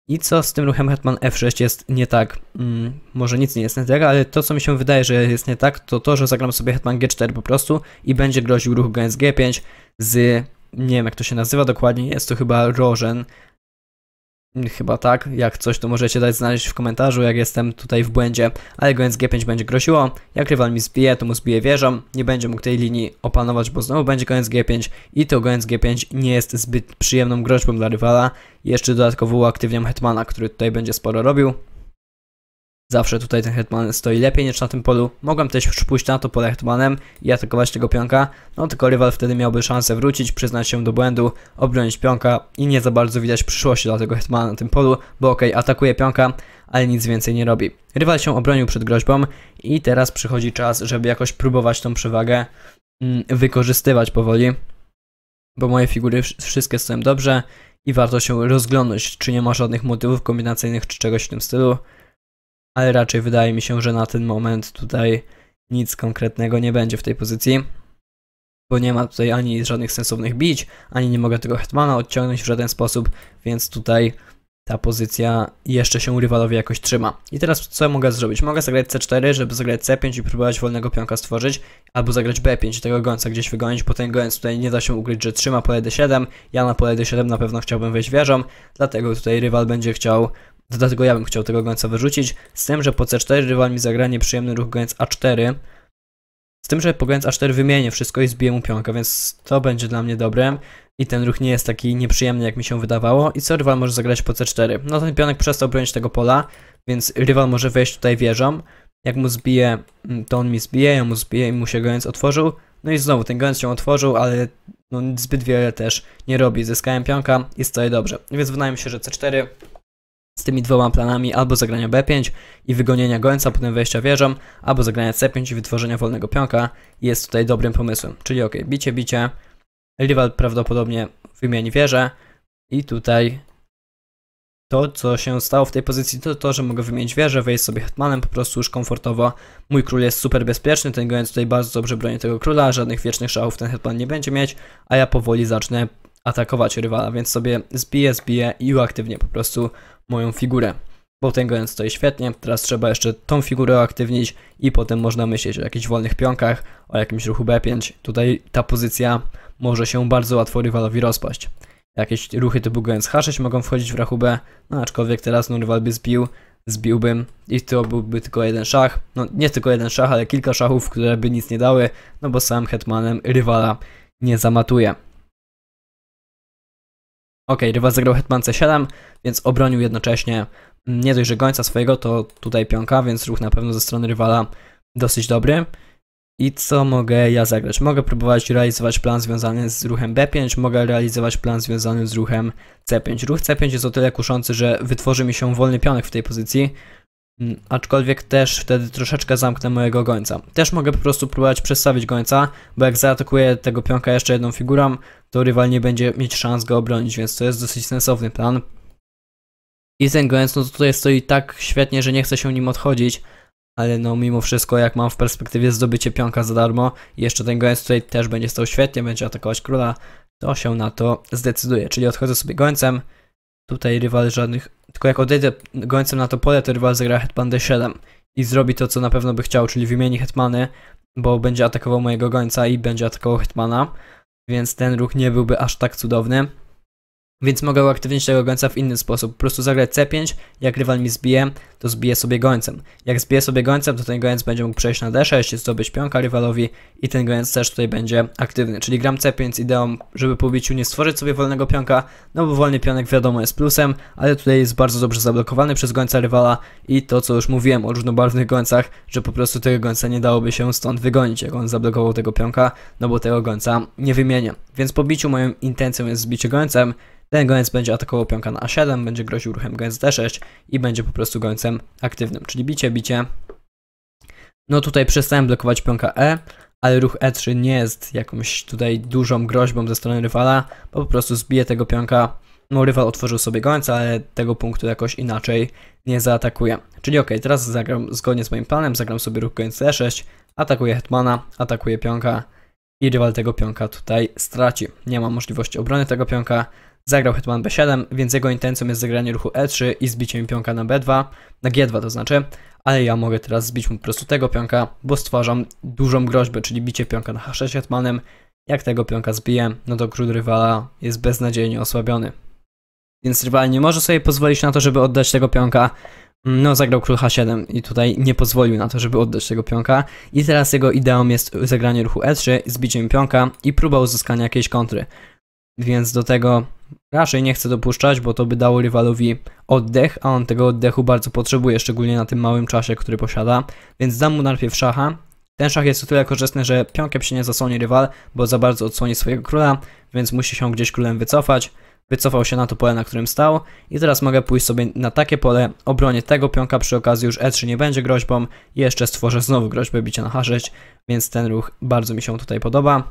i co z tym ruchem Hetman F6 jest nie tak? Mm, może nic nie jest nie tak, ale to co mi się wydaje, że jest nie tak, to to, że zagram sobie Hetman G4 po prostu i będzie groził ruch Gęs G5 z, nie wiem jak to się nazywa dokładnie, jest to chyba Rożen, Chyba tak. Jak coś, to możecie dać znaleźć w komentarzu, jak jestem tutaj w błędzie. Ale Gołęc G5 będzie groziło. Jak rywal mi zbije, to mu zbije wieżą. Nie będzie mógł tej linii opanować, bo znowu będzie Gołęc G5. I to Gołęc G5 nie jest zbyt przyjemną groźbą dla rywala. Jeszcze dodatkowo uaktywniam Hetmana, który tutaj będzie sporo robił. Zawsze tutaj ten hetman stoi lepiej niż na tym polu. Mogłem też pójść na to pole hetmanem i atakować tego pionka, no tylko rywal wtedy miałby szansę wrócić, przyznać się do błędu, obronić pionka i nie za bardzo widać przyszłości dla tego hetmana na tym polu, bo okej, okay, atakuje pionka, ale nic więcej nie robi. Rywal się obronił przed groźbą i teraz przychodzi czas, żeby jakoś próbować tą przewagę mm, wykorzystywać powoli, bo moje figury wszystkie stoją dobrze i warto się rozglądać, czy nie ma żadnych motywów kombinacyjnych czy czegoś w tym stylu ale raczej wydaje mi się, że na ten moment tutaj nic konkretnego nie będzie w tej pozycji, bo nie ma tutaj ani żadnych sensownych bić, ani nie mogę tego hetmana odciągnąć w żaden sposób, więc tutaj ta pozycja jeszcze się rywalowi jakoś trzyma. I teraz co mogę zrobić? Mogę zagrać C4, żeby zagrać C5 i próbować wolnego pionka stworzyć, albo zagrać B5 i tego gońca gdzieś wygonić, bo ten gońc tutaj nie da się ukryć, że trzyma pole D7, ja na pole D7 na pewno chciałbym wejść wieżą, dlatego tutaj rywal będzie chciał Dlatego ja bym chciał tego gońca wyrzucić, z tym, że po C4 rywal mi zagranie przyjemny ruch gońc A4. Z tym, że po gońc A4 wymienię wszystko i zbiję mu pionka, więc to będzie dla mnie dobre. I ten ruch nie jest taki nieprzyjemny, jak mi się wydawało. I co rywal może zagrać po C4? No ten pionek przestał bronić tego pola, więc rywal może wejść tutaj wieżą. Jak mu zbije, mm, to on mi zbije, ja mu zbije i mu się gońc otworzył. No i znowu ten gońc się otworzył, ale no, zbyt wiele też nie robi. Zyskałem pionka i stoi dobrze. Więc wydaje mi się, że C4 z tymi dwoma planami albo zagrania B5 i wygonienia gońca, potem wejścia wieżą, albo zagrania C5 i wytworzenia wolnego pionka jest tutaj dobrym pomysłem. Czyli ok, bicie, bicie, rywal prawdopodobnie wymieni wieżę i tutaj to, co się stało w tej pozycji, to to, że mogę wymienić wieżę, wejść sobie hetmanem po prostu już komfortowo. Mój król jest super bezpieczny, ten gońc tutaj bardzo dobrze broni tego króla, żadnych wiecznych szałów ten hetman nie będzie mieć, a ja powoli zacznę atakować rywala, więc sobie zbiję, zbiję i uaktywnię po prostu moją figurę. Potęgując stoi świetnie, teraz trzeba jeszcze tą figurę aktywnić i potem można myśleć o jakichś wolnych pionkach, o jakimś ruchu B5. Tutaj ta pozycja może się bardzo łatwo rywalowi rozpaść. Jakieś ruchy typu gojąc H6 mogą wchodzić w rachubę, no aczkolwiek teraz no, rywal by zbił, zbiłbym i to byłby tylko jeden szach. No nie tylko jeden szach, ale kilka szachów, które by nic nie dały, no bo sam hetmanem rywala nie zamatuje. Ok, rywal zagrał hetman c7, więc obronił jednocześnie nie dość, że gońca swojego, to tutaj pionka, więc ruch na pewno ze strony rywala dosyć dobry. I co mogę ja zagrać? Mogę próbować realizować plan związany z ruchem B5, mogę realizować plan związany z ruchem C5. Ruch C5 jest o tyle kuszący, że wytworzy mi się wolny pionek w tej pozycji, Mm, aczkolwiek też wtedy troszeczkę zamknę mojego gońca. Też mogę po prostu próbować przestawić gońca, bo jak zaatakuję tego pionka jeszcze jedną figurą, to rywal nie będzie mieć szans go obronić, więc to jest dosyć sensowny plan. I ten gońc no tutaj stoi tak świetnie, że nie chce się nim odchodzić, ale no mimo wszystko jak mam w perspektywie zdobycie pionka za darmo i jeszcze ten gońc tutaj też będzie stał świetnie, będzie atakować króla, to się na to zdecyduje. Czyli odchodzę sobie gońcem, tutaj rywal żadnych tylko jak odejdę gońcem na to pole, to rywal zagra hetman d7 i zrobi to, co na pewno by chciał, czyli wymieni hetmany, bo będzie atakował mojego gońca i będzie atakował hetmana, więc ten ruch nie byłby aż tak cudowny. Więc mogę uaktywnić tego gońca w inny sposób. Po prostu zagrać C5, jak rywal mi zbije, to zbije sobie gońcem. Jak zbije sobie gońcem, to ten gońc będzie mógł przejść na D6 i zdobyć pionka rywalowi i ten gońc też tutaj będzie aktywny. Czyli gram C5 z ideą, żeby po biciu nie stworzyć sobie wolnego pionka, no bo wolny pionek wiadomo jest plusem, ale tutaj jest bardzo dobrze zablokowany przez gońca rywala i to co już mówiłem o różnobarwnych gońcach, że po prostu tego gońca nie dałoby się stąd wygonić, jak on zablokował tego pionka, no bo tego gońca nie wymienię. Więc po biciu moją intencją jest zbicie gońcem, ten gońc będzie atakował pionka na A7, będzie groził ruchem gońc D6 i będzie po prostu gońcem aktywnym, czyli bicie, bicie. No tutaj przestałem blokować pionka E, ale ruch E3 nie jest jakąś tutaj dużą groźbą ze strony rywala, bo po prostu zbije tego pionka. No rywal otworzył sobie gońca, ale tego punktu jakoś inaczej nie zaatakuje. Czyli ok, teraz zagram zgodnie z moim planem, zagram sobie ruch gońc D6, atakuje hetmana, atakuje pionka i rywal tego pionka tutaj straci. Nie ma możliwości obrony tego pionka, Zagrał hetman b7, więc jego intencją jest zagranie ruchu e3 i zbicie mi pionka na b2, na g2 to znaczy, ale ja mogę teraz zbić mu po prostu tego pionka, bo stwarzam dużą groźbę, czyli bicie pionka na h6 hetmanem. Jak tego pionka zbiję, no to król rywala jest beznadziejnie osłabiony. Więc rywal nie może sobie pozwolić na to, żeby oddać tego pionka, no, zagrał król h7 i tutaj nie pozwolił na to, żeby oddać tego pionka. I teraz jego ideą jest zagranie ruchu e3, mi pionka i próba uzyskania jakiejś kontry. Więc do tego raczej nie chce dopuszczać, bo to by dało rywalowi oddech, a on tego oddechu bardzo potrzebuje, szczególnie na tym małym czasie, który posiada, więc dam mu najpierw szacha. Ten szach jest o tyle korzystny, że pionkiem się nie zasłoni rywal, bo za bardzo odsłoni swojego króla, więc musi się gdzieś królem wycofać. Wycofał się na to pole, na którym stał i teraz mogę pójść sobie na takie pole, obronię tego pionka, przy okazji już E3 nie będzie groźbą, jeszcze stworzę znowu groźbę bicia na H6, więc ten ruch bardzo mi się tutaj podoba.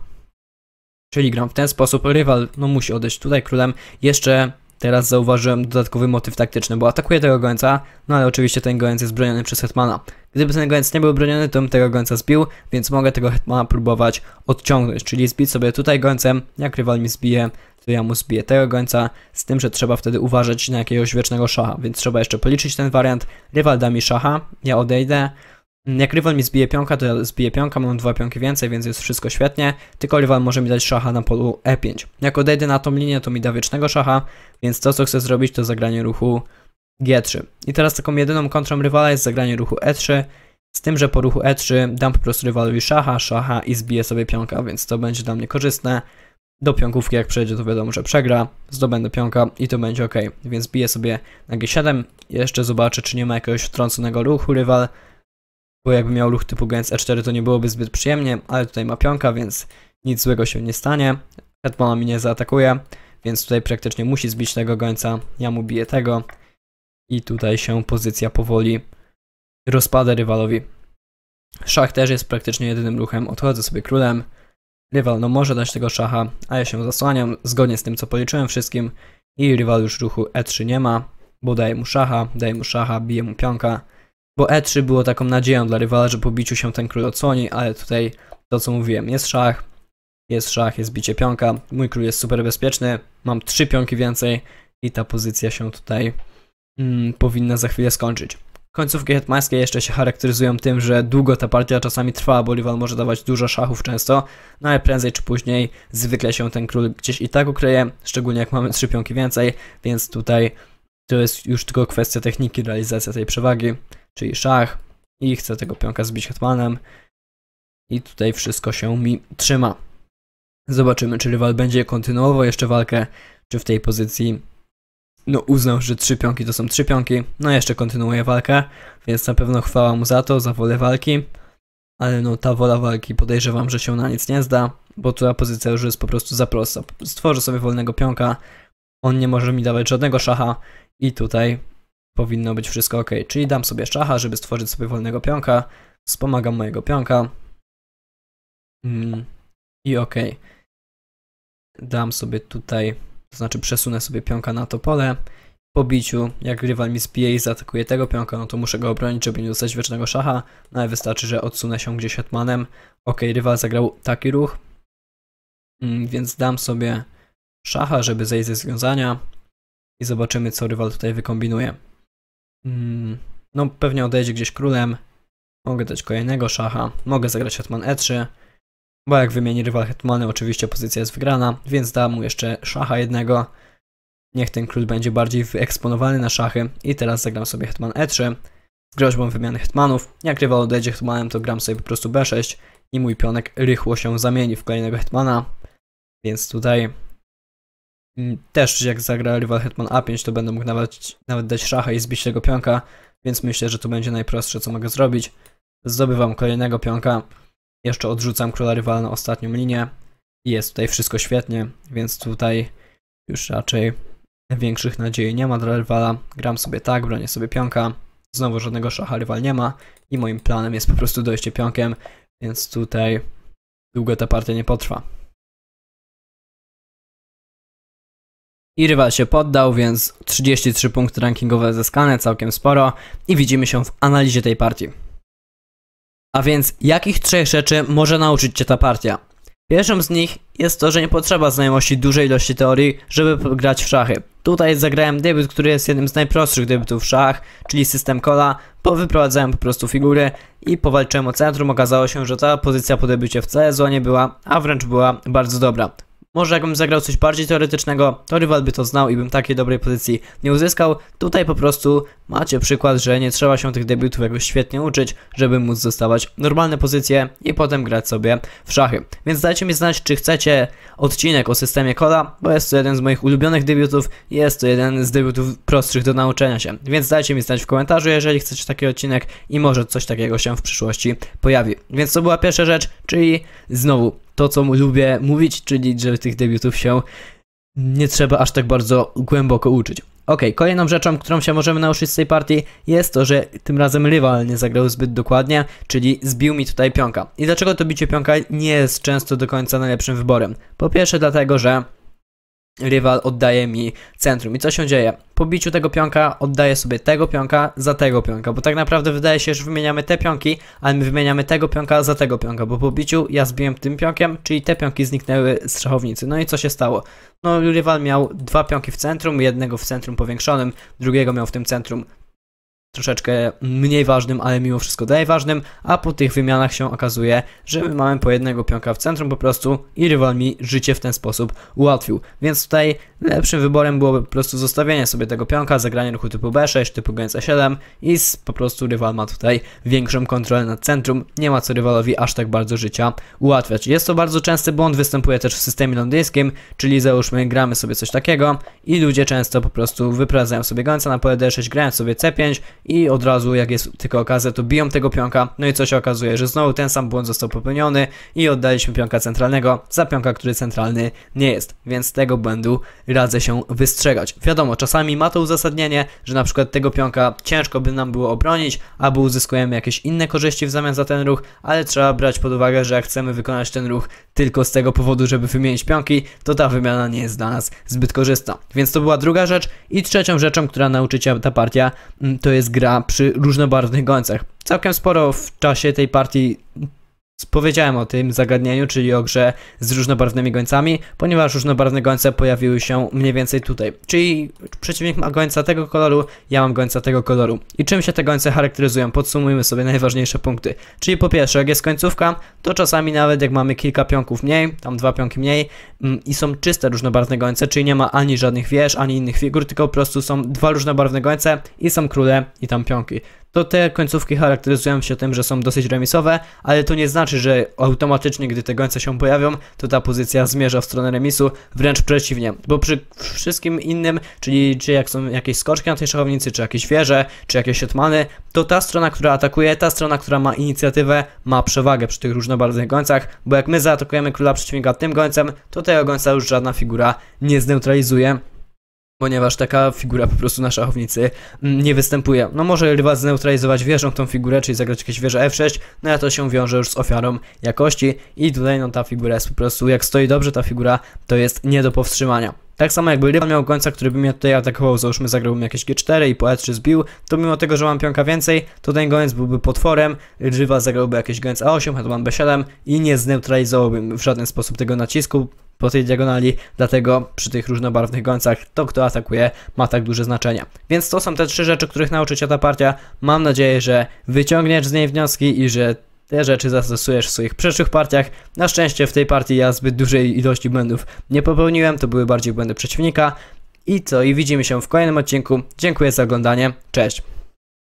Czyli gram w ten sposób, rywal no musi odejść tutaj królem, jeszcze teraz zauważyłem dodatkowy motyw taktyczny, bo atakuje tego gońca, no ale oczywiście ten gońc jest broniony przez hetmana. Gdyby ten gońc nie był broniony, to bym tego gońca zbił, więc mogę tego hetmana próbować odciągnąć, czyli zbić sobie tutaj gońcem, jak rywal mi zbije, to ja mu zbiję tego gońca, z tym, że trzeba wtedy uważać na jakiegoś wiecznego szacha, więc trzeba jeszcze policzyć ten wariant, rywal da mi szacha, ja odejdę, jak rywal mi zbije pionka, to ja zbiję pionka, mam dwa pionki więcej, więc jest wszystko świetnie. Tylko rywal może mi dać szacha na polu e5. Jak odejdę na tą linię, to mi da wiecznego szacha, więc to, co chcę zrobić, to zagranie ruchu g3. I teraz taką jedyną kontrą rywala jest zagranie ruchu e3, z tym, że po ruchu e3 dam po prostu rywalowi szacha, szacha i zbiję sobie pionka, więc to będzie dla mnie korzystne. Do pionkówki jak przejdzie, to wiadomo, że przegra, zdobędę pionka i to będzie ok. Więc biję sobie na g7, jeszcze zobaczę, czy nie ma jakiegoś wtrąconego ruchu rywal, bo jakby miał ruch typu Gens E4 to nie byłoby zbyt przyjemnie, ale tutaj ma pionka, więc nic złego się nie stanie. Hetmana mi nie zaatakuje, więc tutaj praktycznie musi zbić tego gońca, ja mu biję tego i tutaj się pozycja powoli rozpada rywalowi. Szach też jest praktycznie jedynym ruchem, odchodzę sobie królem, rywal no może dać tego szacha, a ja się zasłaniam zgodnie z tym co policzyłem wszystkim i rywal już ruchu E3 nie ma, bo daje mu szacha, daje mu szacha, bije mu pionka, bo E3 było taką nadzieją dla rywala, że po biciu się ten król odsłoni, ale tutaj to co mówiłem, jest szach, jest szach, jest bicie pionka, mój król jest super bezpieczny, mam trzy pionki więcej i ta pozycja się tutaj mm, powinna za chwilę skończyć. Końcówki hetmańskie jeszcze się charakteryzują tym, że długo ta partia czasami trwa, bo rywal może dawać dużo szachów często, no ale prędzej czy później zwykle się ten król gdzieś i tak ukryje, szczególnie jak mamy trzy pionki więcej, więc tutaj to jest już tylko kwestia techniki realizacja tej przewagi czyli szach i chcę tego pionka zbić hetmanem i tutaj wszystko się mi trzyma. Zobaczymy, czy rywal będzie kontynuował jeszcze walkę, czy w tej pozycji no uznał, że trzy pionki to są trzy pionki, no jeszcze kontynuuje walkę, więc na pewno chwała mu za to, za wolę walki, ale no ta wola walki podejrzewam, że się na nic nie zda, bo ta pozycja już jest po prostu za prosta. Stworzę sobie wolnego pionka, on nie może mi dawać żadnego szacha i tutaj powinno być wszystko ok. Czyli dam sobie szacha, żeby stworzyć sobie wolnego pionka, wspomagam mojego pionka mm. i ok. Dam sobie tutaj, to znaczy przesunę sobie pionka na to pole. Po biciu, jak rywal mi zbije i zaatakuje tego pionka, no to muszę go obronić, żeby nie dostać wiecznego szacha, no ale wystarczy, że odsunę się gdzieś hetmanem. Ok, rywal zagrał taki ruch, mm, więc dam sobie szacha, żeby zejść ze związania i zobaczymy, co rywal tutaj wykombinuje. Mm, no pewnie odejdzie gdzieś królem. Mogę dać kolejnego szacha. Mogę zagrać hetman e3. Bo jak wymieni rywal hetmany, oczywiście pozycja jest wygrana, więc da mu jeszcze szacha jednego. Niech ten król będzie bardziej wyeksponowany na szachy. I teraz zagram sobie hetman e3 z groźbą wymiany hetmanów. Jak rywal odejdzie hetmanem, to gram sobie po prostu b6 i mój pionek rychło się zamieni w kolejnego hetmana. Więc tutaj Mm, też jak zagra rywal Hetman A5, to będę mógł nawet, nawet dać szachę i zbić tego pionka, więc myślę, że to będzie najprostsze, co mogę zrobić. Zdobywam kolejnego pionka, jeszcze odrzucam króla rywala na ostatnią linię. I jest tutaj wszystko świetnie, więc tutaj już raczej większych nadziei nie ma dla rywala. Gram sobie tak, bronię sobie pionka. Znowu żadnego szacha rywal nie ma i moim planem jest po prostu dojście pionkiem, więc tutaj długo ta partia nie potrwa. I rywal się poddał, więc 33 punkty rankingowe zyskane, całkiem sporo. I widzimy się w analizie tej partii. A więc jakich trzech rzeczy może nauczyć Cię ta partia? Pierwszą z nich jest to, że nie potrzeba znajomości dużej ilości teorii, żeby grać w szachy. Tutaj zagrałem debiut, który jest jednym z najprostszych debiutów w szach, czyli system kola, bo wyprowadzałem po prostu figury i powalczyłem o centrum. Okazało się, że ta pozycja po debiucie w zła nie była, a wręcz była bardzo dobra. Może jakbym zagrał coś bardziej teoretycznego, to rywal by to znał i bym takiej dobrej pozycji nie uzyskał. Tutaj po prostu macie przykład, że nie trzeba się tych debiutów jakoś świetnie uczyć, żeby móc dostawać normalne pozycje i potem grać sobie w szachy. Więc dajcie mi znać, czy chcecie odcinek o systemie Kola, bo jest to jeden z moich ulubionych debiutów, jest to jeden z debiutów prostszych do nauczenia się. Więc dajcie mi znać w komentarzu, jeżeli chcecie taki odcinek i może coś takiego się w przyszłości pojawi. Więc to była pierwsza rzecz, czyli znowu to, co lubię mówić, czyli że tych debiutów się nie trzeba aż tak bardzo głęboko uczyć. Ok, kolejną rzeczą, którą się możemy nauczyć z tej partii jest to, że tym razem rywal nie zagrał zbyt dokładnie, czyli zbił mi tutaj pionka. I dlaczego to bicie pionka nie jest często do końca najlepszym wyborem? Po pierwsze dlatego, że rywal oddaje mi centrum. I co się dzieje? Po biciu tego pionka oddaję sobie tego pionka za tego pionka, bo tak naprawdę wydaje się, że wymieniamy te pionki, ale my wymieniamy tego pionka za tego pionka, bo po biciu ja zbiłem tym pionkiem, czyli te pionki zniknęły z szachownicy. No i co się stało? No rywal miał dwa pionki w centrum, jednego w centrum powiększonym, drugiego miał w tym centrum troszeczkę mniej ważnym, ale mimo wszystko daje ważnym, a po tych wymianach się okazuje, że my mamy po jednego pionka w centrum po prostu i rywal mi życie w ten sposób ułatwił. Więc tutaj lepszym wyborem byłoby po prostu zostawienie sobie tego pionka, zagranie ruchu typu B6, typu goniec A7 i po prostu rywal ma tutaj większą kontrolę nad centrum, nie ma co rywalowi aż tak bardzo życia ułatwiać. Jest to bardzo częsty błąd, występuje też w systemie londyńskim, czyli załóżmy gramy sobie coś takiego i ludzie często po prostu wyprowadzają sobie gońca na pole D6, grają sobie C5 i od razu jak jest tylko okazja, to biją tego pionka, no i co się okazuje, że znowu ten sam błąd został popełniony i oddaliśmy pionka centralnego za pionka, który centralny nie jest, więc tego błędu radzę się wystrzegać. Wiadomo, czasami ma to uzasadnienie, że na przykład tego pionka ciężko by nam było obronić, albo uzyskujemy jakieś inne korzyści w zamian za ten ruch, ale trzeba brać pod uwagę, że jak chcemy wykonać ten ruch tylko z tego powodu, żeby wymienić pionki, to ta wymiana nie jest dla nas zbyt korzystna. Więc to była druga rzecz i trzecią rzeczą, która cię ta partia, mm, to jest gra przy różnobarwnych gońcach. Całkiem sporo w czasie tej partii Powiedziałem o tym zagadnieniu, czyli o grze z różnobarwnymi gońcami, ponieważ różnobarwne gońce pojawiły się mniej więcej tutaj. Czyli przeciwnik ma gońca tego koloru, ja mam gońca tego koloru. I czym się te gońce charakteryzują? Podsumujmy sobie najważniejsze punkty. Czyli po pierwsze, jak jest końcówka, to czasami nawet jak mamy kilka pionków mniej, tam dwa pionki mniej mm, i są czyste różnobarwne gońce, czyli nie ma ani żadnych wież, ani innych figur, tylko po prostu są dwa różnobarwne gońce i są króle i tam pionki to te końcówki charakteryzują się tym, że są dosyć remisowe, ale to nie znaczy, że automatycznie, gdy te końce się pojawią, to ta pozycja zmierza w stronę remisu, wręcz przeciwnie, bo przy wszystkim innym, czyli czy jak są jakieś skoczki na tej szachownicy, czy jakieś wieże, czy jakieś otmany, to ta strona, która atakuje, ta strona, która ma inicjatywę, ma przewagę przy tych różnobarwnych gońcach, bo jak my zaatakujemy króla przeciwnika tym gońcem, to tego gońca już żadna figura nie zneutralizuje, ponieważ taka figura po prostu na szachownicy mm, nie występuje. No może rywa zneutralizować wieżą tą figurę, czyli zagrać jakieś wieże F6, no a to się wiąże już z ofiarą jakości i tutaj no ta figura jest po prostu, jak stoi dobrze ta figura, to jest nie do powstrzymania. Tak samo jakby rywal miał gońca, który by mnie tutaj atakował, załóżmy zagrałbym jakieś G4 i po E3 zbił, to mimo tego, że mam pionka więcej, to ten gońc byłby potworem, Rywa zagrałby jakieś gońc A8, hetman B7 i nie zneutralizowałbym w żaden sposób tego nacisku, po tej diagonali, dlatego przy tych różnobarwnych końcach to, kto atakuje, ma tak duże znaczenie. Więc to są te trzy rzeczy, których nauczy cię ta partia. Mam nadzieję, że wyciągniesz z niej wnioski i że te rzeczy zastosujesz w swoich przyszłych partiach. Na szczęście w tej partii ja zbyt dużej ilości błędów nie popełniłem, to były bardziej błędy przeciwnika. I co, i widzimy się w kolejnym odcinku. Dziękuję za oglądanie, cześć!